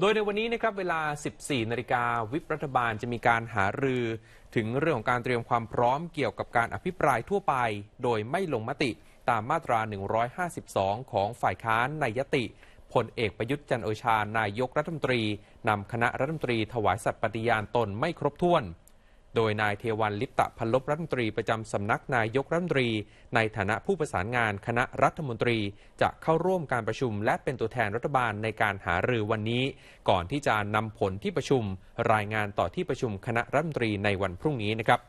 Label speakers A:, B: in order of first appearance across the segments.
A: โดยในวันนี้นะครับเวลา 14 นาฬิกาวิปรัฐบาลจะมีการหารือ ถึงเรื่องของการเตรียมความพร้อมเกี่ยวกับการอภิปรายทั่วไป โดยไม่ลงมติตามมาตรา 152 ของฝ่ายค้านในยติพลเอกประยุทธ์จันโอชา นายกรัฐมนตรี นำคณะรัฐมนตรีถวายสัตย์ปฏิญาณตนไม่ครบถ้วนโดยนายเทวันลิปตะพันลบรัฐมนตรีประจำสำนักนายกรัฐมนตรี ในฐานะผู้ประสานงานคณะรัฐมนตรีจะเข้าร่วมการประชุม และเป็นตัวแทนรัฐบาลในการหารือวันนี้ ก่อนที่จะนำผลที่ประชุมรายงานต่อที่ประชุมคณะรัฐมนตรีในวันพรุ่งนี้นะครับ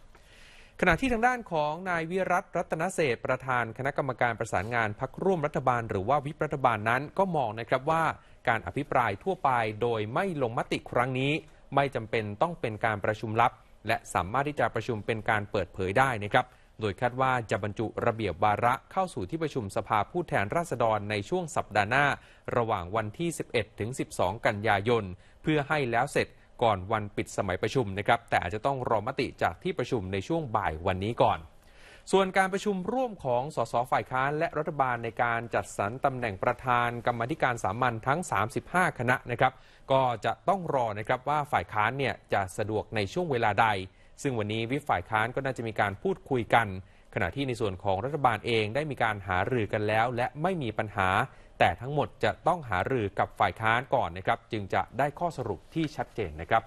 A: ขณะที่ทางด้านของนายวิรัตรัตนเศษประธานคณะกรรมการประสานงานพักร่วมรัฐบาลหรือว่าวิปรัฐบาลนั้นก็มองนะครับว่า การอภิปรายทั่วไปโดยไม่ลงมติครั้งนี้ ไม่จำเป็นต้องเป็นการประชุมลับและสามารถที่จะประชุมเป็นการเปิดเผยได้นะครับ โดยคาดว่าจะบรรจุระเบียบวาระเข้าสู่ที่ประชุมสภาผู้แทนราษฎรในช่วงสัปดาห์หน้าระหว่างวันที่ 11 ถึง 12 กันยายน เพื่อให้แล้วเสร็จก่อนวันปิดสมัยประชุมนะครับแต่อาจจะต้องรอมติจากที่ประชุมในช่วงบ่ายวันนี้ก่อนส่วนการประชุมร่วมของสสฝ่ายค้านและรัฐบาลในการจัดสรรตำแหน่งประธานกรรมธิการสามัญทั้ง 35 คณะนะครับ ก็จะต้องรอนะครับว่าฝ่ายค้านเนี่ยจะสะดวกในช่วงเวลาใด ซึ่งวันนี้วิฝ่ายค้านก็น่าจะมีการพูดคุยกัน ขณะที่ในส่วนของรัฐบาลเองได้มีการหารือกันแล้ว และไม่มีปัญหา แต่ทั้งหมดจะต้องหารือกับฝ่ายค้านก่อนนะครับ จึงจะได้ข้อสรุปที่ชัดเจนนะครับ